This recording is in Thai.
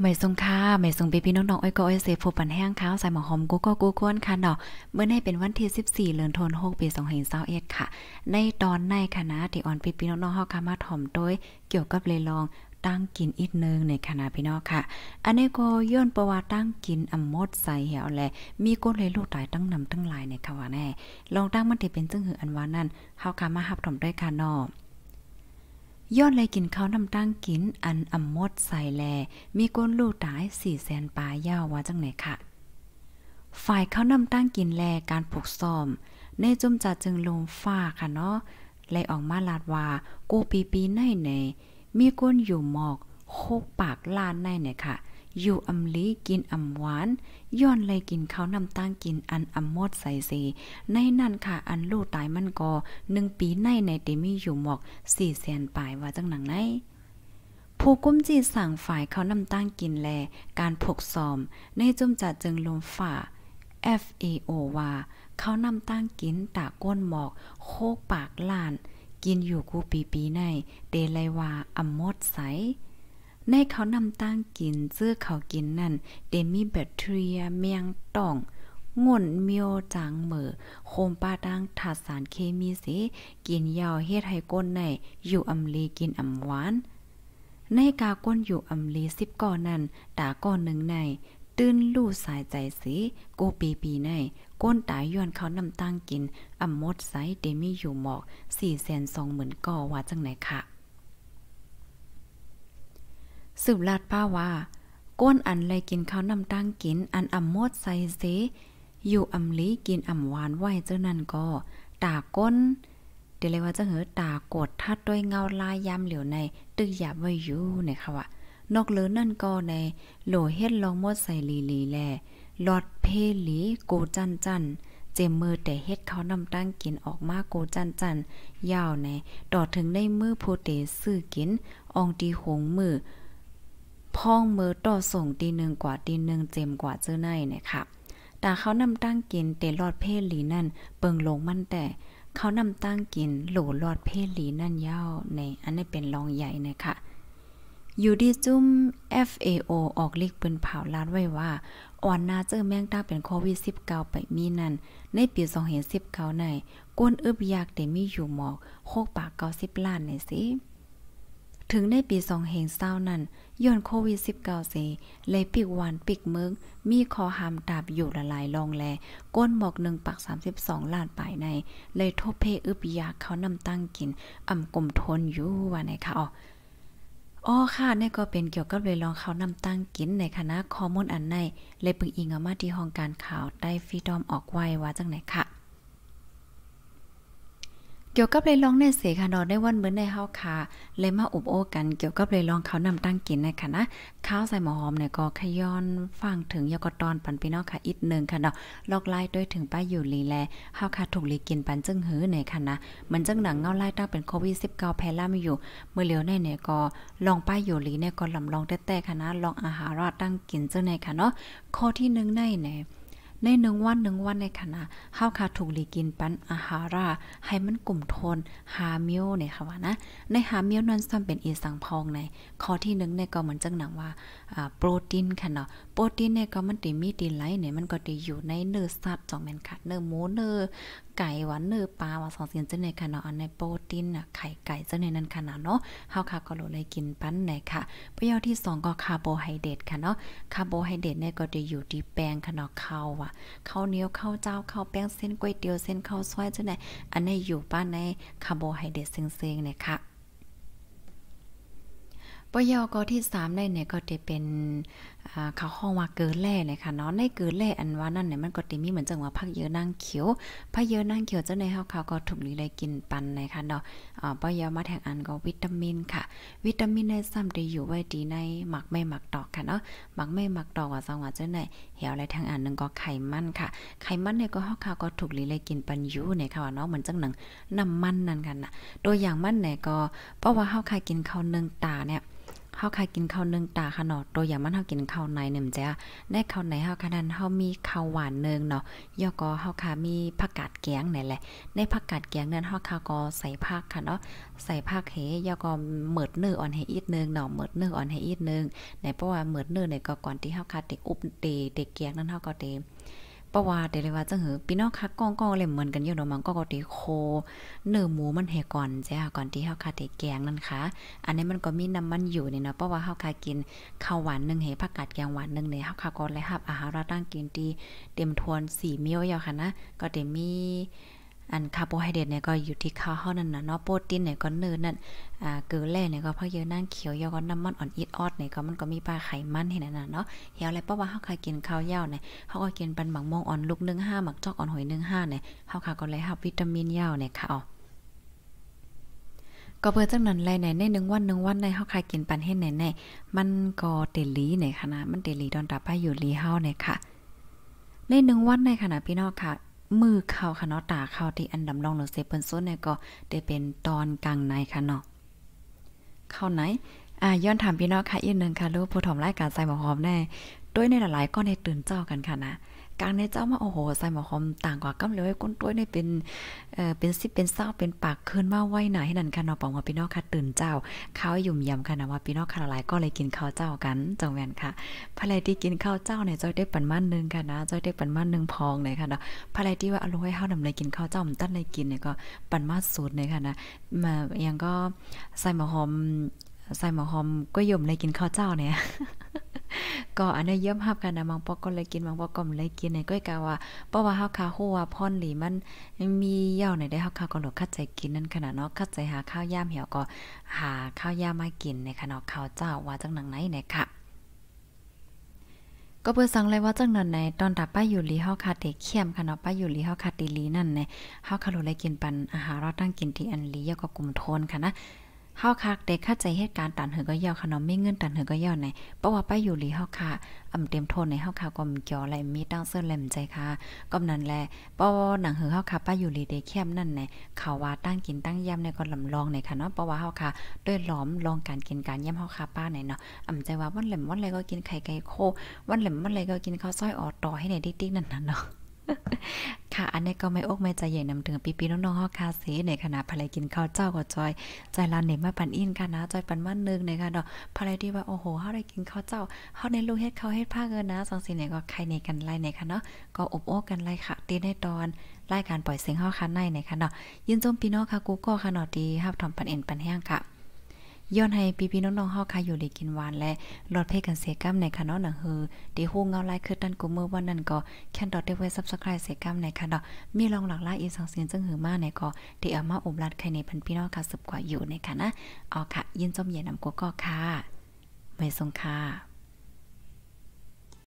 ไม่ทรงค่ะไม่ทรงเปพี่น้องๆอ้อยก็อ้อยเซฟูปันแห้งข้าวใส่หมอหอมกูก็กูควนค่ะเนาะเมื่อให้เป็นวันที่ 14เดือนธันวาคมปี2521ค่ะ ในตอนในคณะที่อ่อนพี่น้องๆเฮาคามาถ่อมโดยเกี่ยวกับเลยลองตั้งกินอีกนึงในคณะพี่น้องค่ะ อันนี้ก็ย้อนประวัติตั้งกินอ่ำมดใส่เหี่ยวแหละมีก้นเลยลูกตายตั้งนำตั้งหลายในคำะว่าแน่ลองตั้งมันที่เป็นจึงหืออันว่านั้นเฮาคามาหับถ่อมด้วยค่ะเนาะย้อนเลยกินข้าวน้ำตั้งกินอันอ่ำมดใส่แลมีก้นลูกตายสี่แสนปลายยาว ว่าจังไหนค่ะ ฝ่ายข้าวน้ำตั้งกินแลการผูกซ่อม ในจุ่มจัดจึงลมฟ้าค่ะเนาะเลยออกมาลาดว่า กูปีปีในหน มีก้นอยู่หมอกโคกปากลานในเนี่ยค่ะ อยู่อำลีกินอำหวานย้อนเลยกินข้าวน้าตั้งกินอันอำมดใส่เซในนั่นค่ะอันลูกตายมันกอหนึ่งปีในในเตมีอยู่หมอกสี่แสนปลายว่าจังหนังไหนผู้กุ้มจีสั่งฝ่ายเขานำตั้งกินแล การผกซอม ในจุ่มจัดจึงลมฝ่า FAO ว่า เขานำตั้งกินตาก้นหมอก โคกปากลาน กินอยู่กูปีปีในเตไลว่าอมมดใสในเขานำตั้งกินเจื้อเขากินนั่นเดมีแบคทีเรียเมียงต่อง ง่นเมียวจางเหมอโคมป้าตั้งถาสารเคมีเสกินยาวเฮ็ดให้ก้นใน อยู่อำลีกินอำหวาน ในกาก้นอยู่อำลีสิบก้อนนั่น ตาก้อนหนึ่งใน ตื้นลู่สายใจสโกปีปีใน ก้นตายย้อนเขานำตั้งกิน อำมดไซเดมีอยู่หมอกสี่แสนสองหมื่นก่อว่าจังไหนค่ะสืบลาดป้าว่า ก้นอันเลยกินข้าวน้ำตั้งกินอันอ่ำมดใส่เสอยู่อ่ำลีกินอ่ำหวานไหวเจ้านั่นก็ ตาก้น เดี๋ยวเลยว่าจะเหอตากดทัดด้วยเงาลายยามเหลียวใน ตึกหยาบไว้อยู่ในค่ะว่านอกเลือนั่นก็ใน โหลเฮ็ดลองมดใส่ลีลีแล หลอดเพลีโกจันจัน เจมมือแต่เฮ็ดเขานำตั้งกินออกมาโกจันจันยาวในต่อถึงในมือโพเตซื้อกินอองตีหงมือพ่องเมือต่อส่งตีหนึ่งกว่าตีหนึ่งเจมกว่าเจ้าในนะคะแต่เขานำตั้งกินเตลอดเพศหลีนั่นเปิงลงมั่นแต่เขานำตั้งกินหลูลอดเพศหลีนั่นเย่าในอันนี้เป็นรองใหญ่นะคะอยู่ดีจุ้ม FAO ออกเลขปืนเผาลาดไว้ว่าอ่อนนาเจอแมงต้าเป็นโควิด19ไปมีนั่นในปี2 0 1 9ในก้นอึบยากแต่มีอยู่หมอกโคกปากเกาสิบล้านในสิถึงในปีสองเหงเศร้านั้นย้อนโควิด -19 เสเลยปิกวันปิกเมืองมีคอหามดับอยู่ละลายลองแล ก้นหมอกหนึ่งปัก32ล้านปลายในเลยทบเพอึบยาเขานำตั้งกินอ่ำกลมทนอยู่ว่าไหนคะอ๋ออ้อค่ะ นี่ก็เป็นเกี่ยวกับเลยลองเขานำตั้งกินในคณะคอมมอนอันในเลยปึงอิงอามาที่ห้องการข่าวได้ฟีดอมออกไว้ว่าจังไหนคะกี่ยวกับเลยลองในเสค่ะดนได้วันเหมือนในเฮาค่ะ เลยมาอุบโอกัน เกี่ยวกับเลยลองเขานำตั้งกินนะคะนะข้าวใส่หมอหอมเนี่ยก็ขย้อนฟังถึงยกตอนปันพี่น้องค่ะ อีกหนึ่งค่ะเนาะลอกไล่ด้วยถึงป้าอยู่ลีแลเฮาค่ะถูกลีกินปันจึงหื้อในค่ะนะ มันจึงหนังเงาไล่ตั้งเป็นโควิด19แพร่มาอยู่ เมื่อเหลียวในเนี่ยก็ลองป้าอยู่ลีเนี่ยก็ลำลองแต้ๆค่ะนะลองอาหารรอดตั้งกินจึงในค่ะเนาะข้อที่1ในเนี่ยในหนึ่งวันหนึ่งวันในขณะข้าวคาถูกหลีกินปันอาหาราให้มันกลุ่มทนหาเมียวในค่ะว่านะในหาเมียวนั้นซ้ำเป็นอีสังพองในข้อที่หนึ่งเนี่ยก็เหมือนจังหนังว่าโปรตีนค่ะเนาะโปรตีนเนี่ยก็มันติมีตีนไหลเนี่ยมันก็ติอยู่ในเนื้อสัตว์จองแมนค่ะเนื้อหมูเนื้อไก่หวานเนื้อปลาว่าสองสี่งเจ้าเนค่ะเนาะอันในโปรตีนอ่ะไข่ไก่เจ้าเนนั่นค่ะเนาะเฮาค่ะก็ไฮเลยกินปั้นี่ยค่ะประโยชน์ที่2ก็คาร์โบไฮเดรตค่ะเนาะคาร์โบไฮเดรตเนี่ยก็จะอยู่ที่แป้งค่ะเนาะข้าวอ่ะข้าวเหนียวข้าวเจ้าข้าวแป้งเส้นก๋วยเตี๋ยวเส้นข้าวซอยเจ้าเนอันนี้อยู่ป้านในคาร์โบไฮเดรตเซ็งๆเนี่ยค่ะปยอกอที่3ได้เนี่ยก็จะเป็นเขาห้องว่าเกิดแร่เลยค่ะเนาะในเกิดแร่อันว่านั่นเนี่ยมันก็จะมีเหมือนจังว่าพักเยอะนั่งเขียวพักเยอะนั่งเขียวเจ้าในเฮาเขาก็ถูกลีเลยกินปันเลยค่ะเนาะปยอมาแทงอันก็วิตามินค่ะ วิตามินในซ้ำจได้อยู่ไว้ดีในหมักไม่หมักดอกค่ะเนาะหมักไม่หมักดอกว่าจังว่าเจ้าในเหี่ยวอะไรทางอันหนึ่งก็ไขมันค่ะไขมันเนี่ยก็เฮาเขาก็ถูกลีเลยกินปันอยู่เนี่ยค่ะเนาะเหมือนจังหนึ่งน้ำมันนั่นกันนะตัวอย่างมันเนี่ยก็เพราะว่าเฮาขากินข้าวนึ่งตาเนี่ยข้าคายกินข้าวนึงตาขนอะตัวอย่างมันเฮากินข้าวในเนี่ยมันจะได้ข้าวในเฮาค่นั้นเฮามีข้าวหวานนึงเนาะยอก็เฮาคามีผักกาดแกงนี่แหละ ในผักกาดแกงนั้นเฮาคาก็ใส่ผักค่ะเนาะใส่ผักเฮยอก็เหมิดเนื้ออ่อนให้อีกนึงเนาะเหมิดเนื้ออ่อนให้อีกนึงในเพราะว่าเหมิดเนื้อเนี่ยก็ก่อนที่เฮาคาติอุบเตเตแกงนั้นเฮาก็เตปะว่าเดี๋ยวเลยว่าจังหือ พี่น้องคักก้องก้องเลยเหมือนกันอยู่เนาะมันก็ก็ตีโคเนื้อหมูมันแหก่อนจ้ะก่อนที่เฮาคาเตแกงนั่นค่ะอันนี้มันก็มีน้ำมันอยู่เนี่ยเนาะเพราะว่าเฮาคากินข้าวหวานหนึ่งเหผักกาดแกงหวานหนึ่งเนี่ยเฮาคาก็เลยรับอาหารร่างกินดีเต็มทวนสี่เมี้ยวยาวค่ะนะก็เต็มมีอันคาร์โบไฮเดรตเนี่ยก็อยู่ที่ข้าวเฮานั่นนะเนาะโปรตีนเนี่ยก็เนื้อนั่นอ่าเกลือแร่เนี่ยก็พอเยอะนั่งเขียวยอก็น้ำมันอ่อนอิดออดเนี่ยก็มันก็มีปลาไขมันเห็นน่ะเนาะเหี่ยวอะไรเพราะว่าเฮาคากินข้าวเย้าเนี่ยเฮาก็กินปันหมักมงอ่อนลูกน1 5หมักจอกอ่อนหอยน้5เนี่ยเฮาคาก็เลยรับวิตามินเย้าเนี่ยค่ะอ๋อก็เพิดจังนั้นแลไหนในหนึ่งวันหนึ่งวันในเฮาคายกินปันเฮ็ดในในมันก็เตลีในขณะมันเตลีดอนตาปอยู่ลีเฮาในค่ะ ในหนึ่งวันในขณะพี่น้องค่ะมือเข้าค่ะเนาะตาเข้าที่อันดำลองหรือเซเปิลนซุนเนี่ยก็ได้เป็นตอนกลางในค่ะเนาะเข้าไหน อ่าย้อนถามพี่น้องค่ะอีกหนึ่งค่ะรู้ผู้ถมรายการใส่หมอหอมแน่ด้วยในหลายๆ ก็ดนตื่นเจ้ากันค่ะนะกลางในเจ้ามาโอ้โหใส่หมอหอมต่างกว่ากำเลยก้นต้วยในเป็นเอ่อเป็นซิปเป็นเศร้าเป็นปากคืนมาไว้หนให้นั่นค่ะเนาะปองว่าพี่น้องค่ะตื่นเจ้าข้าวยุ่มยำค่ะนะว่าพี่น้องค่ะหลายก็เลยกินข้าวเจ้ากันจังแวนค่ะภรรยที่กินข้าวเจ้าเนี่ยจ้ยได้ปันมั่นนึงค่ะนะจ้ยได้ปันมั่นนึงพองเลยค่ะเนาะภรรยที่ว่าอร่อยเฮานำเลยกินข้าวเจ้ามันตั้นเลยกินเนี่ยก็ปันมาสูตรเลยค่ะนะมายังก็ใส่หมอหอมใส่หมอหอมก็ยุ่มเลยกินข้าวเจ้าเนี่ยก็อันนี้เยี่ยมรับกันนะมังปอกก็เลยกินมังปอกก็มเลยกินในก้อยกาว่าเพราะว่าเฮาคาู้ว่าพ่อนหลีมันมีเย่าในได้เฮาคาก็หลดคัดใจกินนั่นขนาดเนาะคัดใจหาข้าวย่ามเหี่ยวก็หาข้าวย่ามมากินในขนาดข้าวเจ้าว่าจังหนังไหนเนี่ยค่ะก็เพื่อสั่งเลยว่าจังนั้นในตอนดับป้าอยู่ลีเฮาคาเตเข้มขนาดป้าอยู่ลีเฮาคาติลีนั่น ในเฮาคาโลเลยกินปันอาหารเราตั้งกินที่อันลีเยาก็กลุ่มโทนค่ะนะเฮาคักเด็กเข้าใจเหตุการณ์ตันเหือก็เย่อขนมมีเงินตันเหือก็เย่อไหนเพราะว่าป้าอยู่หลีเฮาค่ะอำเต็มโทนในเฮาค่ะก็มีเกี่ยวอะไรมีตั้งเส้นแหลมใจค่ะก็นั่นแหละพราะหนังเหือเฮาค่ะป้าอยู่หลีเด็กแคมนั่นไหนเขาว่าตั้งกินตั้งย่ำในก็ลำลองในค่ะเนาะเพราะว่าเฮาค่ะด้วยล้อมลองการกินการย่ำเฮาค่ะ ป้าไหนเนาะอำใจว่าวันแหลมวันอะไรก็กินไข่ไก่โค วันแหลมวันอะไรก็กินข้าวซอยออต่อให้ในดิ๊กๆนั่นน่ะเนาะค่ะอันนี้ก็ไม่อกไม่ใจเย็นนำถึง ปีๆน้องๆฮอกคาเซในขณะภรรยกินข้าวเจ้าก็จอยใจลานเนมาปันอินค่ะนะจอยปันมันนึงนะคะดอกภรรยที่ว่าโอ้โหเฮาได้กินข้าวเจ้าเฮาในลูกเฮ็ดข้าวเฮ็ดผ้าเงินนะสองสิเนี่ยก็ใครในกันไล่ในค่ะเนาะก็อบโอ้กันไล่ค่ะตีในตอนรายการปล่อยเสียงห้าคันในนะคะเนาะยินจมพี่น้องค่ะกูก็ค่ะเนาะดีฮับทอมปันเอ็นปันแห้งค่ะย้อนให้พี่พี่น้องๆเฮาค่ะอยู่ได้กินหวานและลดเพกันเสกัมในค่ะเนาะหนังหือทีฮู้เงาไลค์คือตันกูเมื่อวันนั้นก็แค่นดอทได้ไว Subscribe เสกํมในค่ะเนาะมีรองหลักลายอีสังเสียงจึงหือมาในก็ที่เอามาอบรัดใครในพันพี่น้องค่ะสืบกว่าอยู่ในค่ะนะอาอค่ะยินจมเย็นนำกูก็ค่ะไม่ทรงค่ะ